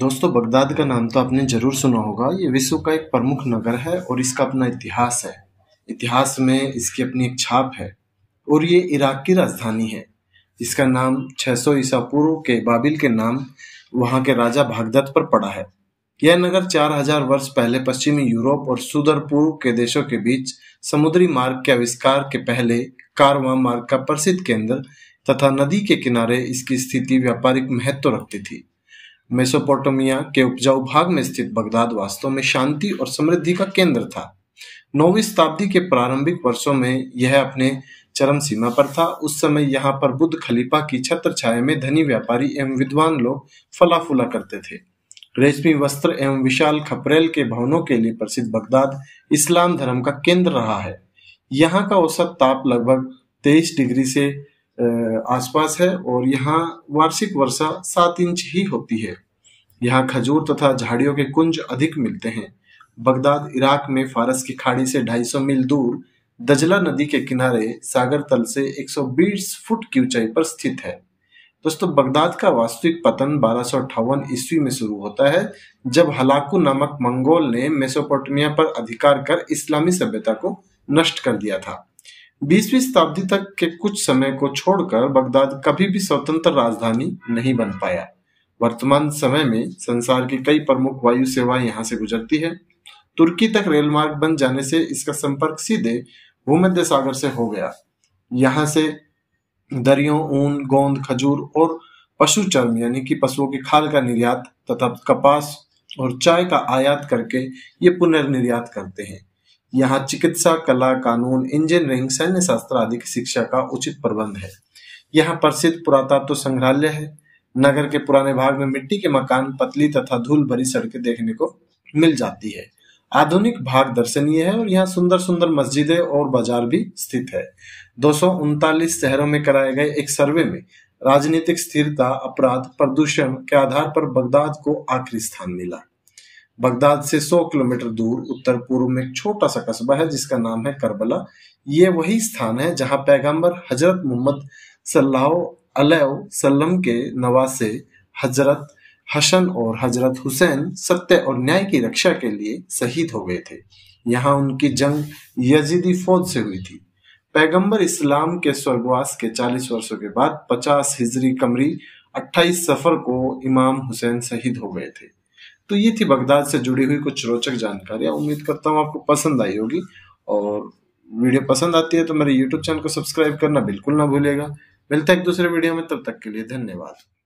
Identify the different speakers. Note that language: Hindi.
Speaker 1: दोस्तों बगदाद का नाम तो आपने ज़रूर सुना होगा ये विश्व का एक प्रमुख नगर है और इसका अपना इतिहास है इतिहास में इसकी अपनी एक छाप है और ये इराक की राजधानी है इसका नाम 600 सौ ईसा पूर्व के बाबिल के नाम वहाँ के राजा भागदत्त पर पड़ा है यह नगर 4000 वर्ष पहले पश्चिमी यूरोप और सुदर पूर्व के देशों के बीच समुद्री मार्ग के आविष्कार के पहले कारवा मार्ग का प्रसिद्ध केंद्र तथा नदी के किनारे इसकी स्थिति व्यापारिक महत्व रखती थी मेसोपोटामिया के उपजाऊ भाग में स्थित बगदाद वास्तव में शांति और समृद्धि का केंद्र था नौवीं शताब्दी के प्रारंभिक वर्षों में यह अपने चरम सीमा पर था उस समय यहाँ पर बुद्ध खलीफा की छत्र छाया में धनी व्यापारी एवं विद्वान लोग फलाफुला करते थे रेशमी वस्त्र एवं विशाल खपरेल के भवनों के लिए प्रसिद्ध बगदाद इस्लाम धर्म का केंद्र रहा है यहाँ का औसत ताप लगभग 23 डिग्री से आसपास है और यहाँ वार्षिक वर्षा सात इंच ही होती है यहाँ खजूर तथा झाड़ियों के कुंज अधिक मिलते हैं बगदाद इराक में फारस की खाड़ी से 250 मील दूर दजला नदी के किनारे सागर तल से 120 फुट की ऊंचाई पर स्थित है दोस्तों बगदाद का वास्तविक पतन बारह ईस्वी में शुरू होता है जब हलाकू नामक मंगोल ने मेसोपोटामिया पर अधिकार कर इस्लामी सभ्यता को नष्ट कर दिया था बीसवीं शताब्दी तक के कुछ समय को छोड़कर बगदाद कभी भी स्वतंत्र राजधानी नहीं बन पाया वर्तमान समय में संसार की कई प्रमुख वायु सेवाएं यहाँ से गुजरती है तुर्की तक रेल मार्ग बन जाने से इसका संपर्क सीधे भूमध्य सागर से हो गया यहाँ से दरियों ऊन गोंद खजूर और पशु चर्म यानी कि पशुओं के खाल का निर्यात तथा कपास और चाय का आयात करके ये पुनर्निर्यात करते हैं यहाँ चिकित्सा कला कानून इंजीनियरिंग सैन्य शास्त्र आदि की शिक्षा का उचित प्रबंध है यहाँ प्रसिद्ध पुरातत्व तो संग्रहालय है नगर के पुराने भाग में मिट्टी के मकान पतली तथा धूल भरी सड़कें देखने को मिल जाती है आधुनिक भाग दर्शनीय है और यहाँ सुंदर सुंदर मस्जिदें और बाजार भी स्थित है दो शहरों में कराए गए एक सर्वे में राजनीतिक स्थिरता अपराध प्रदूषण के आधार पर बगदाद को आखिरी स्थान मिला बगदाद से 100 किलोमीटर दूर उत्तर पूर्व में एक छोटा सा कस्बा है जिसका नाम है करबला ये वही स्थान है जहां पैगंबर हजरत मोहम्मद सल्लाम के नवासे हजरत हसन और हजरत हुसैन सत्य और न्याय की रक्षा के लिए शहीद हो गए थे यहाँ उनकी जंग यजीदी फौज से हुई थी पैगंबर इस्लाम के स्वर्गवास के 40 वर्षों के बाद 50 हिजरी कमरी 28 सफर को इमाम हुसैन शहीद हो गए थे तो ये थी बगदाद से जुड़ी हुई कुछ रोचक जानकारियाँ उम्मीद करता हूँ आपको पसंद आई होगी और वीडियो पसंद आती है तो मेरे यूट्यूब चैनल को सब्सक्राइब करना बिल्कुल ना भूलेगा मिलता है एक दूसरे वीडियो में तब तक के लिए धन्यवाद